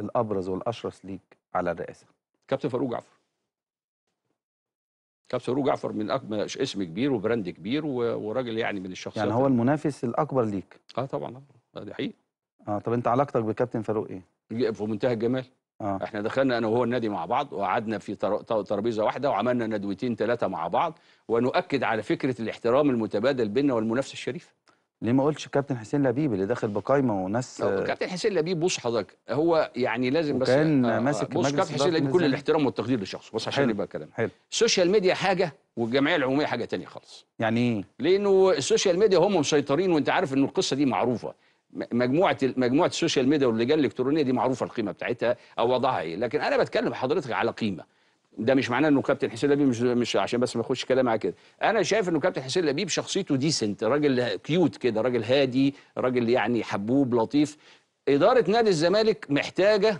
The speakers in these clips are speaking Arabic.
الابرز والاشرس ليك على الرئاسه كابتن فاروق جعفر كابتن فاروق جعفر من أكبر اسم كبير وبراند كبير وراجل يعني من الشخصيات يعني هو المنافس الاكبر ليك اه طبعا آه، آه، ده حقيقي اه طب انت علاقتك بكابتن فاروق ايه في منتهى الجمال آه. احنا دخلنا انا وهو النادي مع بعض وقعدنا في ترابيزه واحده وعملنا ندوتين ثلاثه مع بعض ونؤكد على فكره الاحترام المتبادل بيننا والمنافسه الشريفه ليه ما قلتش كابتن حسين لبيب اللي داخل بقايمه وناس كابتن حسين لبيب بص حضرتك هو يعني لازم بس كان آه، ماسك بص كابتن حسين لبيب كل الاحترام والتقدير لشخصه بس عشان يبقى كلام حلو السوشيال ميديا حاجه والجمعيه العموميه حاجه تانية خالص يعني ايه لانه السوشيال ميديا هم مسيطرين وانت عارف ان القصه دي معروفه مجموعه مجموعه السوشيال ميديا واللجان الالكترونيه دي معروفه القيمه بتاعتها او وضعها ايه لكن انا بتكلم حضرتك على قيمه ده مش معناه انه كابتن حسين لبيب مش مش عشان بس ما اخش كلام على كده انا شايف انه كابتن حسين لبيب شخصيته ديسنت راجل كيوت كده راجل هادي راجل يعني حبوب لطيف اداره نادي الزمالك محتاجه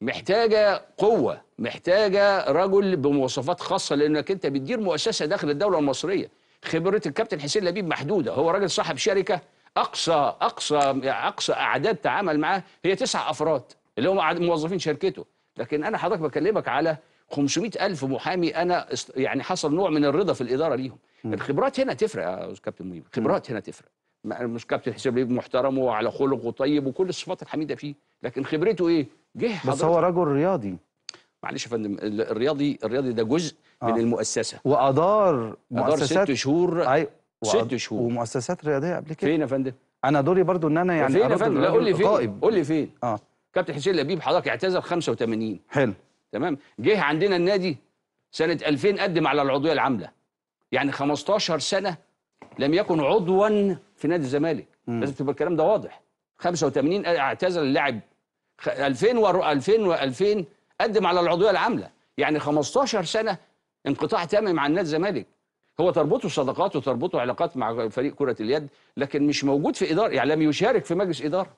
محتاجه قوه محتاجه رجل بمواصفات خاصه لانك انت بتدير مؤسسه داخل الدوله المصريه خبره الكابتن حسين لبيب محدوده هو راجل صاحب شركه اقصى اقصى اقصى اعداد تعامل معاه هي تسع افراد اللي هم موظفين شركته لكن انا حضرتك بكلمك على 500 ألف محامي أنا يعني حصل نوع من الرضا في الإدارة ليهم م. الخبرات هنا تفرق يا كابتن منير الخبرات هنا تفرق مش كابتن حسين ليه محترم وعلى خلق وطيب وكل الصفات الحميدة فيه لكن خبرته إيه جه بس هو رجل رياضي معلش يا فندم الرياضي الرياضي ده جزء آه. من المؤسسة وأدار مؤسسات أدار ست شهور أيوة ست شهور ومؤسسات رياضية قبل كده فين يا فندم أنا دوري برضو إن أنا يعني فين يا فندم لا قول لي فين قول لي فين آه. كابتن حسين لبيب حضرتك اعتزل 85 حلو تمام جه عندنا النادي سنه 2000 قدم على العضويه العامله يعني 15 سنه لم يكن عضوا في نادي الزمالك لازم تبقى الكلام ده واضح 85 اعتزل اللاعب 2000 و 2000 و2000 قدم على العضويه العامله يعني 15 سنه انقطاع تام مع نادي الزمالك هو تربطه صداقات وتربطه علاقات مع فريق كره اليد لكن مش موجود في اداره يعني لم يشارك في مجلس اداره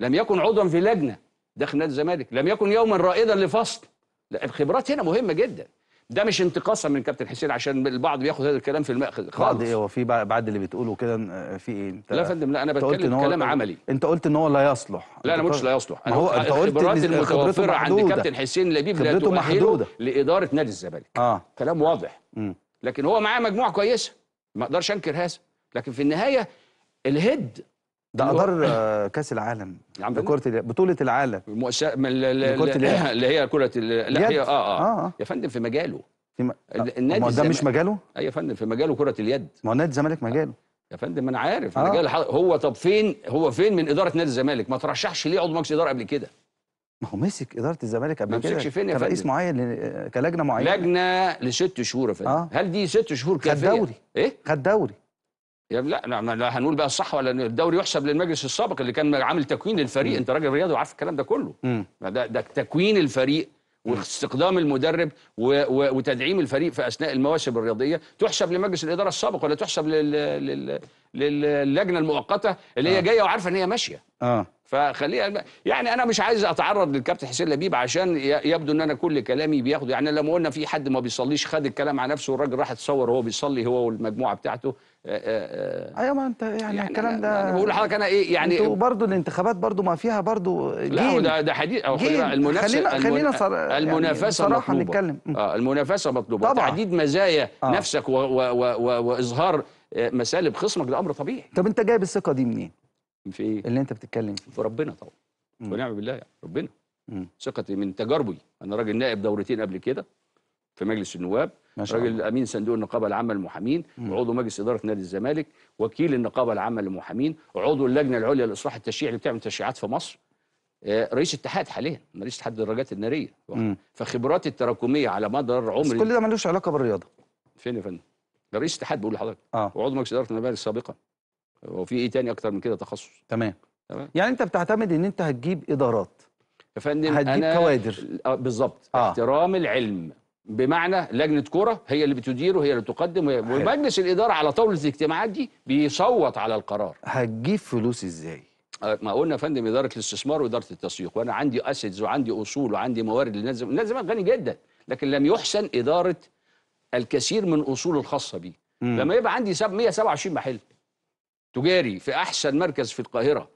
لم يكن عضوا في لجنه داخل نادي الزمالك لم يكن يوما رائدا لفصل لا الخبرات هنا مهمه جدا ده مش انتقاصا من كابتن حسين عشان البعض بياخد هذا الكلام في المأخذ خالص ايه هو في بعد اللي بتقوله كده آه، في ايه انت لا يا فندم لا انا بتكلم كلام عملي انت قلت ان هو لا يصلح لا انا ما قلتش لا يصلح انا هو انت قلت الخبرات المتوفره عند كابتن حسين لبيب لا تؤهله لاداره نادي الزمالك آه. كلام واضح م. لكن هو معاه مجموعه كويسه ما اقدرش انكر هذا لكن في النهايه الهيد ده اضر كاس العالم بكره بطوله العالم المؤسسه اللي هي كره لا هي آه،, آه, اه اه يا فندم في مجاله في م... آه، النادي ما ده مش مجاله؟ اي أيوة يا فندم في مجاله كره اليد ما هو نادي الزمالك آه. مجاله يا فندم انا عارف آه. جاي هو طب فين هو فين من اداره نادي الزمالك؟ ما ترشحش ليه عضو مجلس اداره قبل كده ما هو مسك اداره الزمالك قبل كده مسكش فين يا فندم كرئيس معين ل... كلجنه معينه لجنه لست شهور يا فندم آه. هل دي ست شهور كافيه؟ خد دوري ايه؟ خد دوري يا لا لا هنقول بقى صح ولا الدوري يحسب للمجلس السابق اللي كان عامل تكوين للفريق انت راجل رياضي وعارف الكلام ده كله مم. ده, ده تكوين الفريق واستقدام المدرب و... و... وتدعيم الفريق في اثناء المواسم الرياضيه تحسب لمجلس الاداره السابق ولا تحسب لل... لل... لل... للجنه المؤقته اللي هي آه. جايه وعارفه ان هي ماشيه اه فخليها يعني انا مش عايز اتعرض للكابتن حسين لبيب عشان يبدو ان انا كل كلامي بياخده يعني لما قلنا في حد ما بيصليش خد الكلام على نفسه والراجل راح اتصور وهو بيصلي هو والمجموعه بتاعته ايوه ما انت يعني, يعني الكلام ده أنا بقول لحضرتك انا ايه يعني وبرضه الانتخابات برضه ما فيها برضه لا ده ده حديث او المنافسه خلينا خلينا صر... آه، يعني المنافسه يعني صراحه نتكلم اه المنافسه مطلوبه طبعا تعديد مزايا آه. نفسك واظهار آه، مسالب خصمك ده امر طبيعي طب انت جايب الثقه دي منين؟ في ايه؟ اللي انت بتتكلم فيه في ربنا طبعا ونعم بالله يعني ربنا مم. ثقتي من تجاربي انا راجل نائب دورتين قبل كده في مجلس النواب راجل امين صندوق النقابه العامه للمحامين وعضو مجلس اداره نادي الزمالك وكيل النقابه العامه للمحامين عضو اللجنه العليا للاصلاح التشريعي اللي بتعمل تشريعات في مصر آه، رئيس اتحاد حاليا رئيس اتحاد الدراجات الناريه فخبراتي التراكميه على مدار عمري بس كل ده ملوش علاقه بالرياضه فين يا فندم ده رئيس اتحاد بقول لحضرتك آه. وعضو مجلس اداره النادي السابقا هو في ايه تاني اكتر من كده تخصص تمام تمام يعني انت بتعتمد ان انت هتجيب ادارات يا فندم هتجيب أنا كوادر آه، بالظبط آه. احترام العلم بمعنى لجنه كره هي اللي بتدير وهي اللي بتقدم ومجلس الاداره على طاوله الاجتماعات دي بيصوت على القرار هتجيب فلوس ازاي آه، ما قلنا يا فندم اداره الاستثمار واداره التسويق وانا عندي اسيدز وعندي اصول وعندي موارد لازم لازم غني جدا لكن لم يحسن اداره الكثير من اصول الخاصه بيه لما يبقى عندي 127 محل تجاري في احسن مركز في القاهره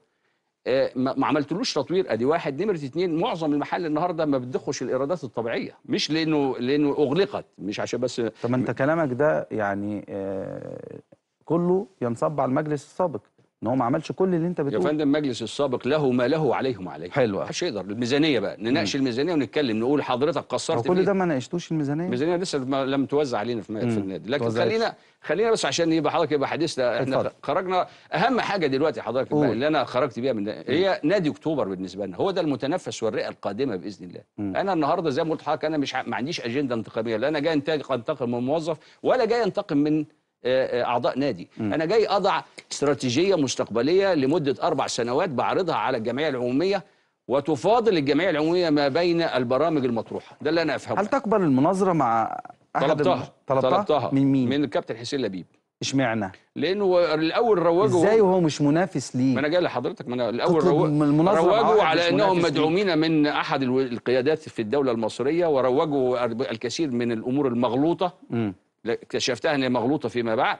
آه، ما عملتلوش تطوير ادي واحد نمره اتنين معظم المحل النهارده ما بتدخش الايرادات الطبيعيه مش لانه لانه اغلقت مش عشان بس طب انت كلامك ده يعني آه، كله ينصب على المجلس السابق ان هو ما عملش كل اللي انت بتقوله يا فندم المجلس السابق له ما له عليه ما عليه حلو محدش يقدر الميزانيه بقى نناقش الميزانيه ونتكلم نقول حضرتك قصرت كل ده ما ناقشتوش الميزانيه الميزانيه لسه لم توزع علينا في, في النادي لكن توزعش. خلينا خلينا بس عشان يبقى حضرتك يبقى حديثنا احنا اتفضل. خرجنا اهم حاجه دلوقتي حضرتك بقى اللي انا خرجت بيها من هي نادي اكتوبر بالنسبه لنا هو ده المتنفس والرئه القادمه باذن الله مم. انا النهارده زي ما قلت لحضرتك انا مش ما عنديش اجنده انتقاميه لا انا جاي انتقم من موظف ولا جاي انتقم من آه، آه، اعضاء نادي م. انا جاي اضع استراتيجيه مستقبليه لمده اربع سنوات بعرضها على الجمعيه العموميه وتفاضل الجمعيه العموميه ما بين البرامج المطروحه ده اللي انا افهمه هل تقبل المناظره مع أحد طلبتها. طلبتها طلبتها من مين من الكابتن حسين لبيب اشمعنى؟ لانه الاول روجوا ازاي وهو مش منافس ليه؟ ما انا جاي لحضرتك ما انا الاول روجوا على انهم مدعومين من احد القيادات في الدوله المصريه وروجوا الكثير من الامور المغلوطه م. اكتشفتها أنها مغلوطة فيما بعد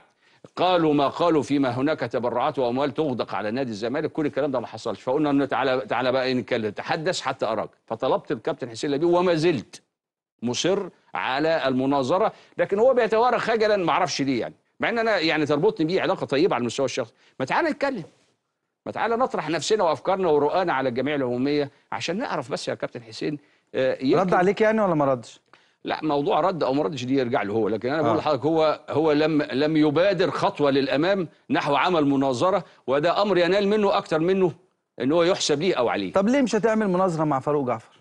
قالوا ما قالوا فيما هناك تبرعات واموال تغدق على نادي الزمالك كل الكلام ده ما حصلش فقلنا انه تعالى تعالى بقى نتكلم تحدث حتى اراك فطلبت الكابتن حسين لبيب وما زلت مصر على المناظره لكن هو بيتوارى خجلا ما اعرفش ليه يعني مع ان انا يعني تربطني بيه علاقه طيبه على المستوى الشخصي ما تعالى نتكلم ما تعالى نطرح نفسنا وافكارنا ورؤانا على الجمعيه العموميه عشان نعرف بس يا كابتن حسين آه، رد عليك يعني ولا ما ردش؟ لا موضوع رد او ما ردش دي يرجع له هو لكن انا بقول آه. لحضرتك هو هو لم لم يبادر خطوه للامام نحو عمل مناظره وده امر ينال منه اكتر منه ان هو يحسب ليه او عليه طب ليه مش هتعمل مناظره مع فاروق جعفر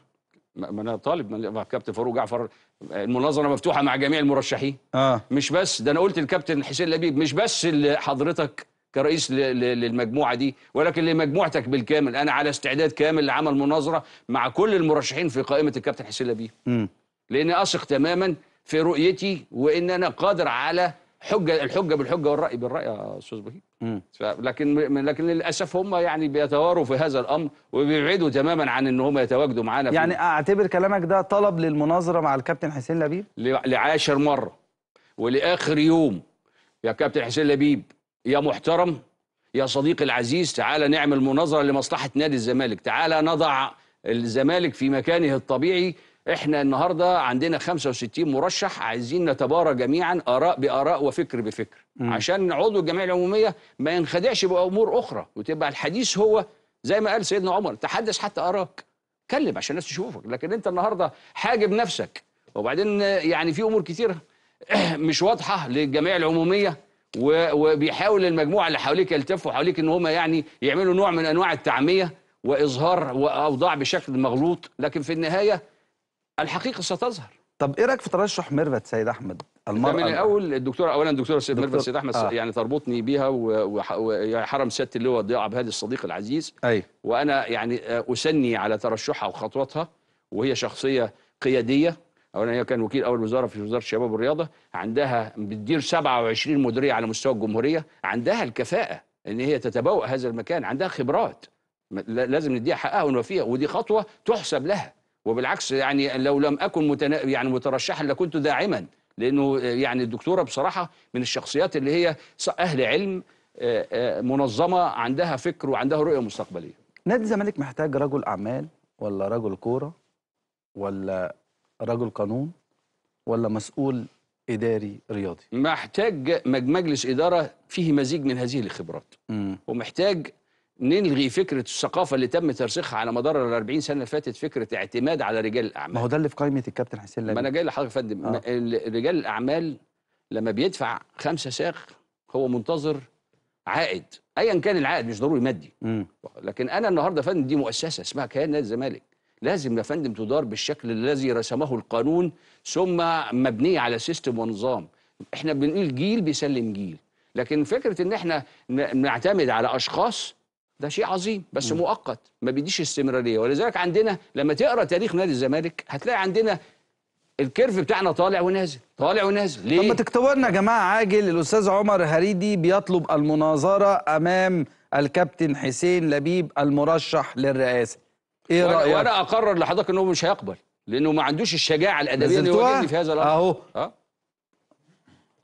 ما انا طالب مع كابتن فاروق جعفر المناظره مفتوحه مع جميع المرشحين آه. مش بس ده انا قلت للكابتن حسين لبيب مش بس حضرتك كرئيس للمجموعه دي ولكن لمجموعتك بالكامل انا على استعداد كامل لعمل مناظره مع كل المرشحين في قائمه الكابتن حسين لبيب لاني اثق تماما في رؤيتي وان انا قادر على حجه الحجه بالحجه والراي بالراي يا استاذ ابراهيم لكن لكن للاسف هم يعني بيتواروا في هذا الامر وبيبعدوا تماما عن ان هم يتواجدوا معانا يعني اعتبر كلامك ده طلب للمناظره مع الكابتن حسين لبيب لعاشر مره ولاخر يوم يا كابتن حسين لبيب يا محترم يا صديقي العزيز تعالى نعمل مناظره لمصلحه نادي الزمالك تعالى نضع الزمالك في مكانه الطبيعي احنا النهارده عندنا 65 مرشح عايزين نتبارى جميعا اراء باراء وفكر بفكر مم. عشان عضو الجمعيه العموميه ما ينخدعش بامور اخرى وتبقى الحديث هو زي ما قال سيدنا عمر تحدث حتى اراك كلم عشان الناس تشوفك لكن انت النهارده حاجب نفسك وبعدين يعني في امور كتير مش واضحه للجمعيه العموميه وبيحاول المجموعه اللي حواليك يلتفوا حواليك ان هم يعني يعملوا نوع من انواع التعميه واظهار واوضاع بشكل مغلوط لكن في النهايه الحقيقه ستظهر طب ايه رايك في ترشح ميرفت سيد احمد المرأة من الاول الدكتوره اولا الدكتوره سيد ميرفت سيد احمد آه. يعني تربطني بيها وحرم سياده اللواء ضياع بهذا الصديق العزيز أي. وانا يعني آه، اسني على ترشحها وخطوتها وهي شخصيه قياديه اولا هي كان وكيل اول وزاره في وزاره الشباب والرياضه عندها بتدير 27 مديريه على مستوى الجمهوريه عندها الكفاءه ان هي تتبوأ هذا المكان عندها خبرات لازم نديها حقها ونوفيها ودي خطوه تحسب لها وبالعكس يعني لو لم اكن متنا... يعني مترشحا لكنت داعما لانه يعني الدكتوره بصراحه من الشخصيات اللي هي اهل علم منظمه عندها فكر وعندها رؤيه مستقبليه نادي الزمالك محتاج رجل اعمال ولا رجل كوره ولا رجل قانون ولا مسؤول اداري رياضي محتاج مجلس اداره فيه مزيج من هذه الخبرات مم. ومحتاج نلغي فكره الثقافه اللي تم ترسيخها على مدار ال 40 سنه اللي فاتت فكره اعتماد على رجال الاعمال ما هو ده اللي في قائمه الكابتن حسين لبيب ما انا جاي لحضرتك يا فندم آه. رجال الاعمال لما بيدفع خمسة ساخ هو منتظر عائد ايا كان العائد مش ضروري مادي م. لكن انا النهارده يا فندم دي مؤسسه اسمها كيان نادي الزمالك لازم يا فندم تدار بالشكل الذي رسمه القانون ثم مبنيه على سيستم ونظام احنا بنقول جيل بيسلم جيل لكن فكره ان احنا نعتمد على اشخاص ده شيء عظيم بس م. مؤقت ما بيديش استمراريه ولذلك عندنا لما تقرا تاريخ نادي الزمالك هتلاقي عندنا الكيرف بتاعنا طالع ونازل طالع ونازل ليه؟ طب ما لنا يا جماعه عاجل الاستاذ عمر هريدي بيطلب المناظره امام الكابتن حسين لبيب المرشح للرئاسه ايه رايك؟ وانا اقرر لحضرتك انه مش هيقبل لانه ما عندوش الشجاعه الادبيه اللي يواجهني في هذا الامر اهو أه؟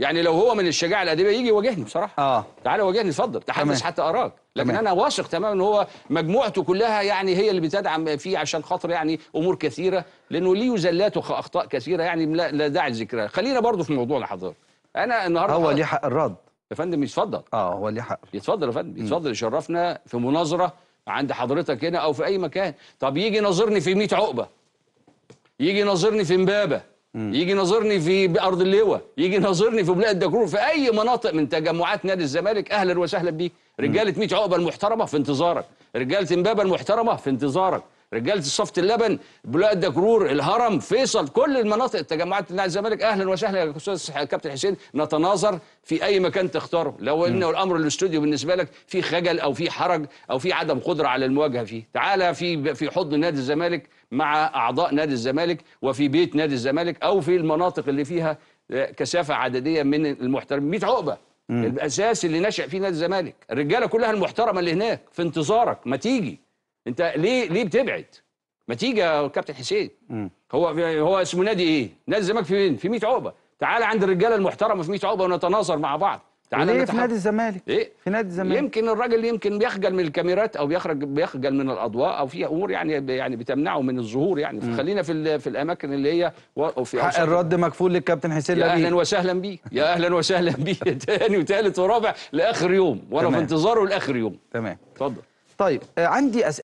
يعني لو هو من الشجاعه الادبيه يجي يواجهني بصراحه اه تعالى واجهني اتفضل تحدث حتى اراك لكن تمام. انا واثق تماما ان هو مجموعته كلها يعني هي اللي بتدعم فيه عشان خاطر يعني امور كثيره لانه ليه زلات اخطاء كثيره يعني لا داعي لذكرها خلينا برضو في موضوع الحضارة انا النهارده هو ليه حق الرد يا فندم يتفضل اه هو ليه حق يتفضل يا فندم يتفضل يشرفنا في مناظره عند حضرتك هنا او في اي مكان طب يجي ناظرني في 100 عقبه يجي ناظرني في امبابه يجي ناظرني في بارض اللواء يجي ناظرني في بلاد دكرور في اي مناطق من تجمعات نادي الزمالك اهلا وسهلا بيه رجاله 100 عقبه المحترمه في انتظارك رجاله امبابه المحترمه في انتظارك رجاله صفه اللبن بلاد دكرور الهرم فيصل كل المناطق تجمعات نادي الزمالك اهلا وسهلا يا استاذ كابتن حسين نتناظر في اي مكان تختاره لو ان الامر الاستوديو بالنسبه لك في خجل او في حرج او في عدم قدره على المواجهه فيه تعالى في في حضن نادي الزمالك مع اعضاء نادي الزمالك وفي بيت نادي الزمالك او في المناطق اللي فيها آه، كثافه عدديه من المحترمين 100 عقبه الاساس اللي نشأ فيه نادي الزمالك الرجاله كلها المحترمه اللي هناك في انتظارك ما تيجي انت ليه ليه بتبعد ما تيجي يا كابتن حسين هو هو اسمه نادي ايه نادي الزمالك فين في 100 عقبه تعال عند الرجاله المحترمه في 100 عقبه ونتناظر مع بعض تعال ليه في نادي الزمالك إيه؟ في نادي الزمالك يمكن الراجل يمكن بيخجل من الكاميرات او بيخرج بيخجل من الاضواء او في امور يعني يعني بتمنعه من الظهور يعني فخلينا في في الاماكن اللي هي في حق الرد مكفول للكابتن حسين يا اهلا وسهلا بيه يا اهلا وسهلا بيه تاني وتالت ورابع لاخر يوم وانا في انتظاره لاخر يوم تمام اتفضل طيب آه، عندي أسئلة